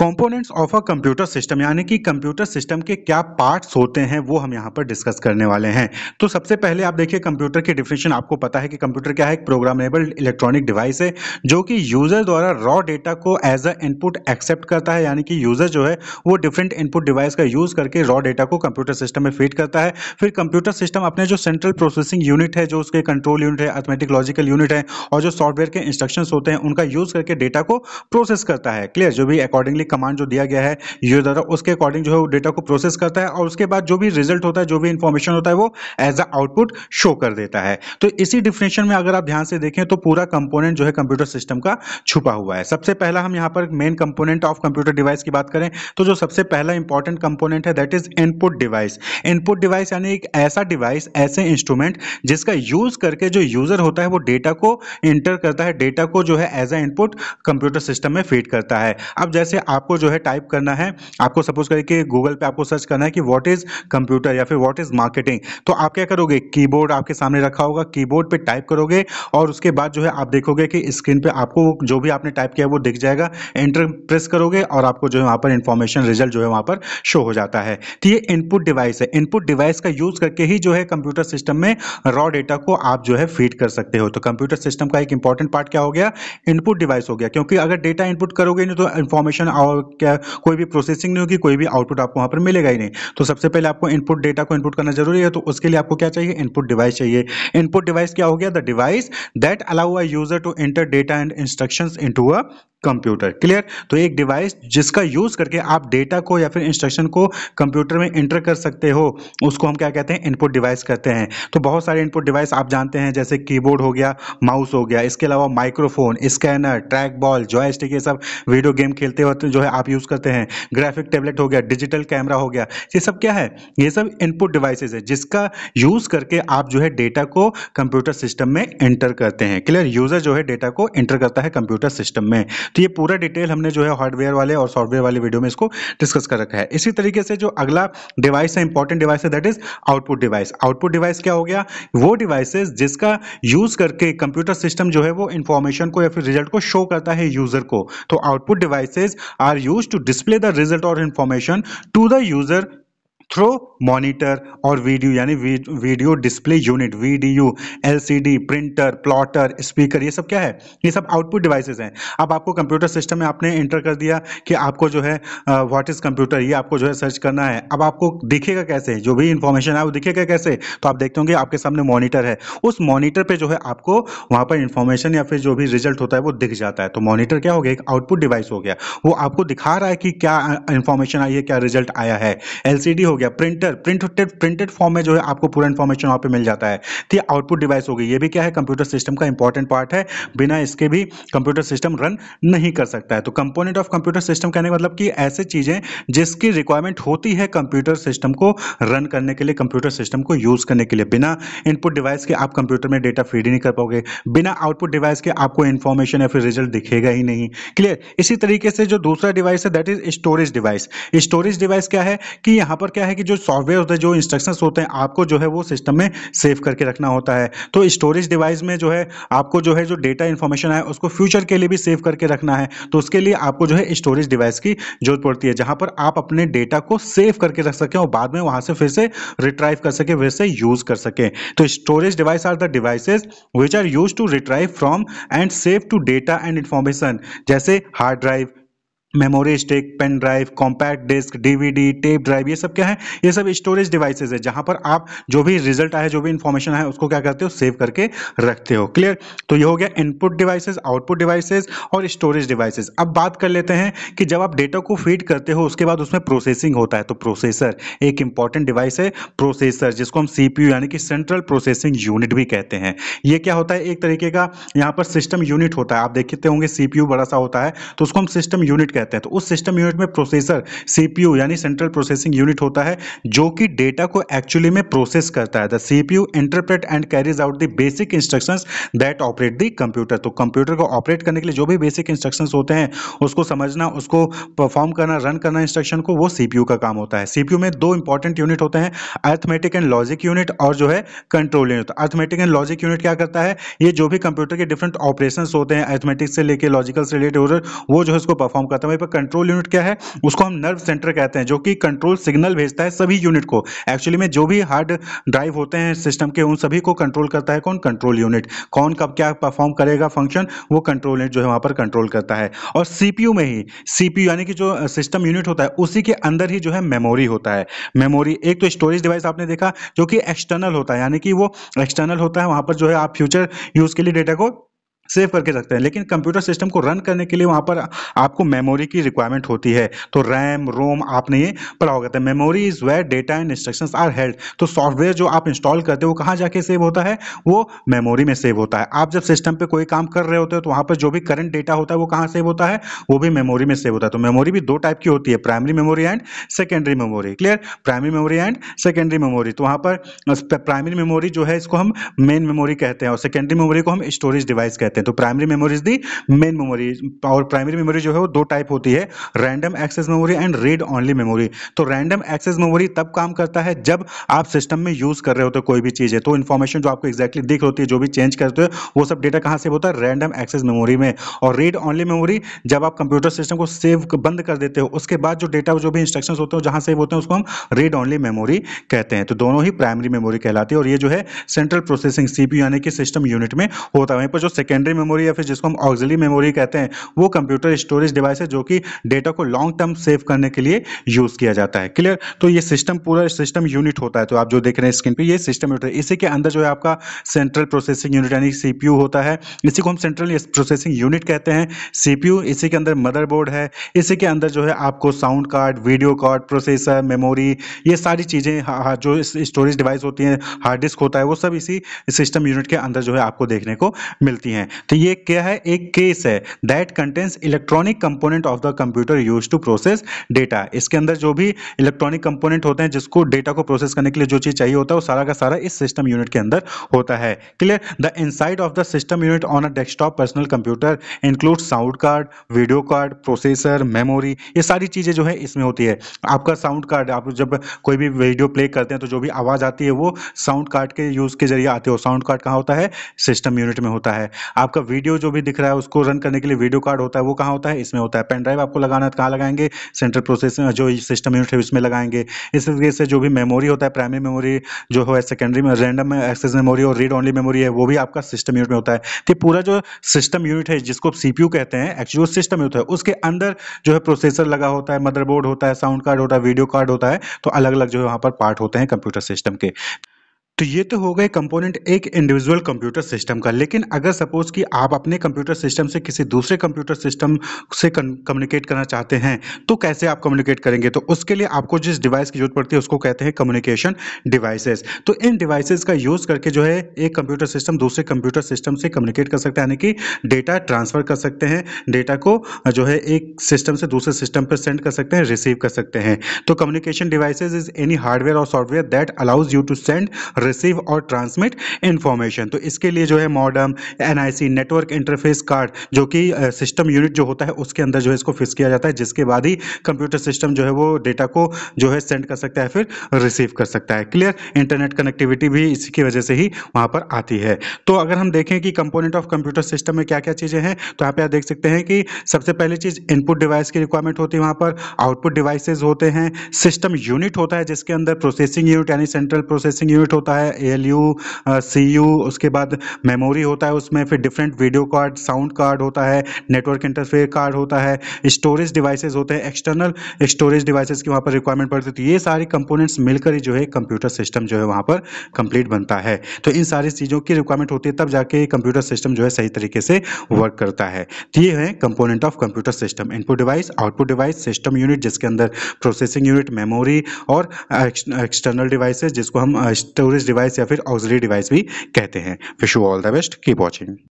components of a computer system यानी कि computer system के क्या पार्ट्स होते हैं वो हम यहाँ पर डिस्कस करने वाले हैं तो सबसे पहले आप देखिए कंप्यूटर की डिफिनेशन आपको पता है कि कंप्यूटर क्या है एक प्रोग्रामेबल इलेक्ट्रॉनिक डिवाइस है जो कि यूजर द्वारा रॉ डेटा को एज अ इनपुट एक्सेप्ट करता है यानी कि यूजर जो है वो डिफरेंट इनपुट डिवाइस का यूज करके रॉ डेटा को कंप्यूटर सिस्टम में फीड करता है फिर कंप्यूटर सिस्टम अपने जो सेंट्रल प्रोसेसिंग यूनिट है जो उसके कंट्रोल यूनिट है अथमेटिक लॉजिकल यूनिट है और जो सॉफ्टवेयर के इंस्ट्रक्शन होते हैं उनका यूज करके डेटा को प्रोसेस करता है क्लियर जो भी अकॉर्डिंगली कमांड जो दिया गया है यूजर द्वारा उसके अकॉर्डिंग जो है डेटा को प्रोसेस करता है और उसके बाद जो भी रिजल्ट होता है जो भी इंफॉर्मेशन होता है वो एज अ आउटपुट शो कर देता है तो इसी डिफिनेशन में अगर आप ध्यान से देखें तो पूरा कंपोनेंट जो है कंप्यूटर सिस्टम का छुपा हुआ है सबसे पहला हम यहाँ पर main component of computer device की बात करें तो जो सबसे पहला इंपॉर्टेंट कंपोनेंट है that is input device input device यानी एक ऐसा डिवाइस ऐसे इंस्ट्रूमेंट जिसका यूज करके जो यूजर होता है वो डेटा को इंटर करता है डेटा को जो है as a input computer system में फीड करता है अब जैसे आप आपको जो है टाइप करना है आपको सपोज करके गूगल पे आपको सर्च करना है कि व्हाट इज कंप्यूटर या फिर व्हाट इज मार्केटिंग तो आप क्या करोगे कीबोर्ड आपके सामने रखा होगा कीबोर्ड पे टाइप करोगे और उसके बाद जो है आप देखोगे कि स्क्रीन पे आपको जो भी आपने टाइप किया वो दिख जाएगा एंटर प्रेस करोगे और आपको जो है वहां पर इंफॉर्मेशन रिजल्ट जो है वहां पर शो हो जाता है तो ये इनपुट डिवाइस है इनपुट डिवाइस का यूज़ करके ही जो है कंप्यूटर सिस्टम में रॉ डेटा को आप जो है फीड कर सकते हो तो कंप्यूटर सिस्टम का एक इंपॉर्टेंट पार्ट क्या हो गया इनपुट डिवाइस हो गया क्योंकि अगर डेटा इनपुट करोगे नहीं तो इन्फॉर्मेशन और और क्या कोई भी प्रोसेसिंग नहीं होगी कोई भी आउटपुट आपको वहाँ पर मिलेगा ही नहीं तो सबसे पहले आपको इनपुट डेटा को इनपुट करना जरूरी है तो उसके लिए आपको क्या चाहिए इनपुट डिवाइस चाहिए इनपुट डिवाइस क्या हो गया the device that allow a user to enter data and into a computer clear तो एक डिवाइस जिसका यूज करके आप डेटा को या फिर इंस्ट्रक्शन को कंप्यूटर में इंटर कर सकते हो उसको हम क्या कहते हैं इनपुट डिवाइस कहते हैं तो बहुत सारे इनपुट डिवाइस आप जानते हैं जैसे कीबोर्ड हो गया माउस हो गया इसके अलावा microphone scanner track ball joystick ये सब वीडियो गेम खेलते वक्त जो है आप यूज करते हैं ग्राफिक टेबलेट हो गया डिजिटल कैमरा हो गया ये सब क्या है ये सब इनपुट डिवाइसेज है जिसका यूज करके आप जो है डेटा को कंप्यूटर सिस्टम में एंटर करते हैं क्लियर यूजर जो है डेटा को एंटर करता है कंप्यूटर सिस्टम में तो ये पूरा डिटेल हमने जो है हार्डवेयर वाले और सॉफ्टवेयर वाले वीडियो में इसको डिस्कस कर रखा है इसी तरीके से जो अगला डिवाइस है इंपॉर्टेंट डिवाइस है that is output device output device क्या हो गया वो डिवाइसेज जिसका यूज करके कंप्यूटर सिस्टम जो है वो इंफॉर्मेशन को या फिर रिजल्ट को शो करता है यूजर को तो output devices are use to display the result और information to the user through monitor और वीडियो यानी video display unit video LCD printer plotter speaker ये सब क्या है ये सब आउटपुट डिवाइसेस हैं अब आपको कंप्यूटर सिस्टम में आपने एंटर कर दिया कि आपको जो है व्हाट इज़ कंप्यूटर ये आपको जो है सर्च करना है अब आपको दिखेगा कैसे जो भी इन्फॉर्मेशन है वो दिखेगा कैसे तो आप देखते होंगे आपके सामने मॉनिटर है उस मॉनिटर पर जो है आपको वहाँ पर इंफॉर्मेशन या फिर जो भी रिजल्ट होता है वो दिख जाता है तो मॉनिटर क्या हो गया एक आउटपुट डिवाइस हो गया वो आपको दिखा रहा है कि क्या इन्फॉर्मेशन आई है क्या रिजल्ट आया है एलसीडी हो गया प्रिंटर प्रिंटेड प्रिंटेड फॉर्म में जो है आपको पूरा इन्फॉर्मेशन वहाँ पे मिल जाता है तो ये आउटपुट डिवाइस हो गई ये भी क्या है कंप्यूटर सिस्टम का इंपॉर्टेंट पार्ट है बिना इसके भी कंप्यूटर सिस्टम रन नहीं कर सकता है तो कंपोनेंट ऑफ कंप्यूटर सिस्टम कहने का मतलब कि ऐसे चीज़ें जिसकी रिक्वायरमेंट होती है कंप्यूटर सिस्टम को रन करने के लिए कंप्यूटर सिस्टम को यूज़ करने के लिए बिना इनपुट डिवाइस के आप कंप्यूटर में डेटा फीड ही नहीं कर पाओगे बिना आउटपुट डिवाइस के आपको इन्फॉर्मेशन या फिर रिजल्ट दिखेगा ही नहीं क्लियर इसी तरीके से जो दूसरा डिवाइस है that is storage device storage device क्या है कि यहां पर क्या है है कि जो सॉफ्टवेयर होते हैं जो इंस्ट्रक्शन होते हैं आपको जो है वो सिस्टम में सेव करके रखना होता है तो स्टोरेज डिवाइस में जो है आपको जो है जो डेटा इन्फॉर्मेशन है उसको फ्यूचर के लिए भी सेव करके रखना है तो उसके लिए आपको जो है स्टोरेज डिवाइस की जरूरत पड़ती है जहाँ पर आप अपने डेटा को सेव करके रख सकें और बाद में वहाँ से फिर से रिट्राइव कर सकें फिर से यूज़ कर सकें तो storage device are the devices which are use to retrieve from and save to data and information जैसे hard drive memory stick pen drive compact disc DVD tape drive ये सब क्या है ये सब स्टोरेज डिवाइसेज है जहां पर आप जो भी रिजल्ट आए जो भी इन्फॉर्मेशन आए उसको क्या करते हो सेव करके रखते हो क्लियर तो ये हो गया इनपुट डिवाइसेज आउटपुट डिवाइसेज और स्टोरेज डिवाइसेज अब बात कर लेते हैं कि जब आप डेटा को फीड करते हो उसके बाद उसमें प्रोसेसिंग होता है तो प्रोसेसर एक इंपॉर्टेंट डिवाइस है प्रोसेसर जिसको हम यू यानी कि सेंट्रल प्रोसेसिंग यूनिट भी कहते हैं ये क्या होता है एक तरीके का यहाँ पर सिस्टम यूनिट होता है आप देखते होंगे यू बड़ा सा होता है तो उसको हम सिस्टम यूनिट कहते हैं तो उस सिस्टम यूनिट में प्रोसेसर सीपीयू यानी सेंट्रल प्रोसेसिंग यूनिट होता है जो कि डेटा को एक्चुअली में प्रोसेस करता है the CPU interpret and carries out the basic instruction that operate the computer तो कंप्यूटर को ऑपरेट करने के लिए जो भी बेसिक इंस्ट्रक्शन होते हैं उसको समझना उसको परफॉर्म करना रन करना इंस्ट्रक्शन को वो सीपीयू का काम होता है सीपीयू में दो इंपॉर्टेंट यूनिट होते हैं अर्थमेटिक एंड लॉजिक यूनिट और जो है control unit arithmetic and logic unit क्या करता है ये जो भी कंप्यूटर के डिफरेंट ऑपरेशन होते हैं अर्थमेटिक से लेकर लॉजिकल से रिलेटेड वो जो है उसको परफॉर्म करता है समय पर कंट्रोल यूनिट क्या है उसको हम नर्व सेंटर कहते हैं जो कि कंट्रोल सिग्नल भेजता है सभी यूनिट को एक्चुअली में जो भी हार्ड ड्राइव होते हैं सिस्टम के उन सभी को कंट्रोल करता है कौन कंट्रोल यूनिट कौन कब क्या परफॉर्म करेगा फंक्शन वो कंट्रोल यूनिट जो है वहाँ पर कंट्रोल करता है और सी में ही सी यानी कि जो सिस्टम यूनिट होता है उसी के अंदर ही जो है मेमोरी होता है मेमोरी एक तो स्टोरेज डिवाइस आपने देखा जो कि एक्सटर्नल होता है यानी कि वो एक्सटर्नल होता है वहाँ पर जो है आप फ्यूचर यूज़ के लिए डेटा को सेव करके रखते हैं लेकिन कंप्यूटर सिस्टम को रन करने के लिए वहाँ पर आपको मेमोरी की रिक्वायरमेंट होती है तो रैम रोम आपने ये पढ़ा होगा था तो memory is where data and instructions are held तो सॉफ्टवेयर जो आप इंस्टॉल करते हो कहाँ जाके सेव होता है वो मेमोरी में सेव होता है आप जब सिस्टम पर कोई काम कर रहे होते हो तो वहाँ पर जो भी करंट डेटा होता है वो कहाँ सेव होता है वो भी मेमोरी में सेव होता है तो मेमोरी भी दो टाइप की होती है primary memory and secondary memory clear primary memory and secondary memory तो वहाँ पर प्राइमरी मेमोरी जो है इसको हम मेन मेमोरी कहते हैं और सेकेंडरी मेमोरी को हम स्टोरेज डिवाइस कहते हैं हैं तो primary memory is the main memory और प्राइमरी मेमोरी जो है वो दो टाइप होती है random access memory and read only memory तो रैंडम एक्सेस मेमोरी तब काम करता है जब आप सिस्टम में यूज कर रहे होते हो कोई भी चीज़ है तो इन्फॉर्मेशन जो आपको एक्जैक्टली दिख होती है जो भी चेंज करते हो वो सब डेटा कहाँ से होता है रैंडम एक्सेस मेमोरी में और रीड ऑनली मेमोरी जब आप कंप्यूटर सिस्टम को सेव बंद कर देते हो उसके बाद जो डेटा जो भी इंस्ट्रक्शन होते हैं जहाँ सेव होते हैं उसको हम रीड ऑनली मेमोरी कहते हैं तो दोनों ही प्राइमरी मेमोरी कहलाती है और ये जो है सेंट्रल प्रोसेसिंग सीपी यानी कि सिस्टम यूनिट में होता है वहीं पर जो सेकेंडरी सेकेंडरी मेमोरी या फिर जिसको हम ऑक्जिली मेमोरी कहते हैं वो कंप्यूटर स्टोरेज डिवाइस है जो कि डेटा को लॉन्ग टर्म सेव करने के लिए यूज़ किया जाता है क्लियर तो ये सिस्टम पूरा सिस्टम यूनिट होता है तो आप जो देख रहे हैं स्क्रीन पर यह सिस्टम यूनिट इसी के अंदर जो है आपका सेंट्रल प्रोसेसिंग यूनिट यानी सी होता है इसी को हम सेंट्रल प्रोसेसिंग यूनिट कहते हैं सी इसी के अंदर मदरबोर्ड है इसी के अंदर जो है आपको sound card video card processor memory ये सारी चीज़ें जो स्टोरेज डिवाइस होती हैं हार्ड डिस्क होता है वो सब इसी सिस्टम यूनिट के अंदर जो है आपको देखने को मिलती हैं तो ये क्या है एक केस है that contains electronic component of the computer use to process data इसके अंदर जो भी इलेक्ट्रॉनिक कंपोनेंट होते हैं जिसको डेटा को प्रोसेस करने के लिए जो चीज़ चाहिए होता है वो सारा का सारा इस सिस्टम यूनिट के अंदर होता है clear the inside of the system unit on a desktop personal computer include sound card video card processor memory ये सारी चीज़ें जो है इसमें होती है आपका साउंड कार्ड आप जब कोई भी वीडियो प्ले करते हैं तो जो भी आवाज़ आती है वो साउंड कार्ड के यूज़ के जरिए आती है साउंड कार्ड कहाँ होता है सिस्टम यूनिट में होता है आपका वीडियो जो भी दिख रहा है उसको रन करने के लिए वीडियो कार्ड होता है वो कहाँ होता है इसमें होता है पेन ड्राइव आपको लगाना है तो कहाँ लगाएंगे सेंट्रल प्रोसेस जो सिस्टम यूनिट है उसमें लगाएंगे इस तरीके से जो भी मेमोरी होता है प्राइमरी मेमोरी जो है सेकेंडरी में रैंडम एक्सेस मेमोरी और रीड ऑनली मेमोरी है वो भी आपका सिस्टम यूनिट में होता है तो पूरा जो सिस्टम यूनिट है जिसको सीपीयू कहते हैं एक्चुअली वो सिस्टम यूनिट है उसके अंदर जो है प्रोसेसर लगा होता है मदरबोर्ड होता है साउंड कार्ड होता है वीडियो कार्ड होता है तो अलग अलग जो है वहाँ पर पार्ट होते हैं कंप्यूटर सिस्टम के तो ये तो हो गए कंपोनेंट एक इंडिविजुअल कंप्यूटर सिस्टम का लेकिन अगर सपोज कि आप अपने कंप्यूटर सिस्टम से किसी दूसरे कंप्यूटर सिस्टम से कम्युनिकेट करना चाहते हैं तो कैसे आप कम्युनिकेट करेंगे तो उसके लिए आपको जिस डिवाइस की जरूरत पड़ती है उसको कहते हैं कम्युनिकेशन डिवाइसेस तो इन डिवाइसेज का यूज़ करके जो है एक कंप्यूटर सिस्टम दूसरे कंप्यूटर सिस्टम से कम्युनिकेट कर सकते हैं यानी कि डेटा ट्रांसफ़र कर सकते हैं डेटा को जो है एक सिस्टम से दूसरे सिस्टम पर सेंड कर सकते हैं रिसीव कर सकते हैं तो communication devices is any hardware और software that allows you to send receive और ट्रांसमिट इन्फॉर्मेशन तो इसके लिए जो है modem NIC network interface card जो कि सिस्टम यूनिट जो होता है उसके अंदर जो है इसको फिक्स किया जाता है जिसके बाद ही कंप्यूटर सिस्टम जो है वो डेटा को जो है सेंड कर सकता है फिर रिसीव कर सकता है क्लियर इंटरनेट कनेक्टिविटी भी इसी की वजह से ही वहाँ पर आती है तो अगर हम देखें कि कंपोनेंट ऑफ कंप्यूटर सिस्टम में क्या क्या चीज़ें हैं तो यहाँ पे आप देख सकते हैं कि सबसे पहली चीज़ इनपुट डिवाइस की रिक्वायरमेंट होती है वहाँ पर आउटपुट डिवाइसेज होते हैं सिस्टम यूनिट होता है जिसके अंदर प्रोसेसिंग यूनिट यानी सेंट्रल प्रोसेसिंग यूनिट होता है है एल यू सी यू उसके बाद मेमोरी होता है उसमें फिर different video card sound card होता है नेटवर्क इंटरफेयर कार्ड होता है स्टोरेज डिवाइसेज होते हैं एक्सटर्नल स्टोरेज डिवाइसेज की वहाँ पर रिक्वायरमेंट पड़ती है तो ये सारे कंपोनेंट्स मिलकर ही जो है कंप्यूटर सिस्टम जो है वहाँ पर कंप्लीट बनता है तो इन सारी चीज़ों की रिक्वायरमेंट होती है तब जाके कंप्यूटर सिस्टम जो है सही तरीके से वर्क करता है तो ये है component of computer system input device output device system unit जिसके अंदर प्रोसेसिंग यूनिट मेमोरी और एक्सटर्नल डिवाइसेज जिसको हम स्टोरेज uh, डिवाइस या फिर ऑक्सिलरी डिवाइस भी कहते हैं wish all the best keep watching